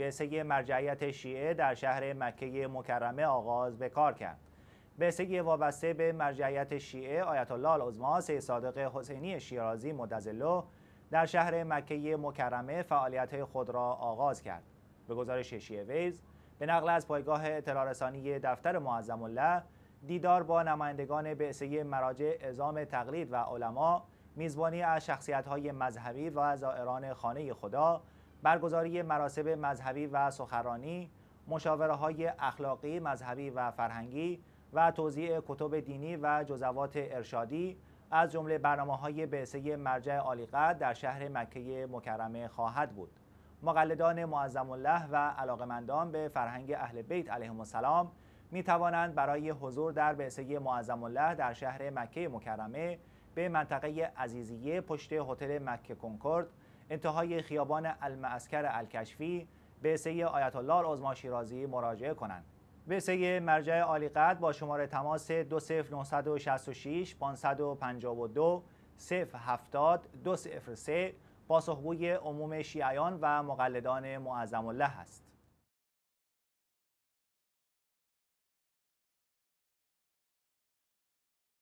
بعثه مرجعیت شیعه در شهر مکه مکرمه آغاز به کار کرد. بعثه وابسته به مرجعیت شیعه آیت الله العظما سید صادق حسینی شیرازی مدظله در شهر مکه مکرمه فعالیت خود را آغاز کرد. به گزارش شیعه ویز به نقل از پایگاه اطلاع رسانی دفتر معظم الله دیدار با نمایندگان بعثه مراجع اعزام تقلید و علما میزبانی از شخصیت‌های مذهبی و زائران خانه خدا برگزاری مراسم مذهبی و سخرانی، مشاوره های اخلاقی، مذهبی و فرهنگی و توضیع کتب دینی و جزوات ارشادی از جمله برنامه های بعثه مرجع عالیقدر در شهر مکه مکرمه خواهد بود. مقلدان معظم الله و علاقمندان به فرهنگ اهل بیت علیهم السلام می توانند برای حضور در بعثه معظم الله در شهر مکه مکرمه به منطقه عزیزیه پشت هتل مکه کنکورد انتهای خیابان المعسکر الکشفی به سه آیت الله العظما شیرازی مراجعه کنند. به سه مرجع عالی با شماره تماس 20966 552 070 203 پاسخگوی عموم شیعیان و مقلدان معظم الله است.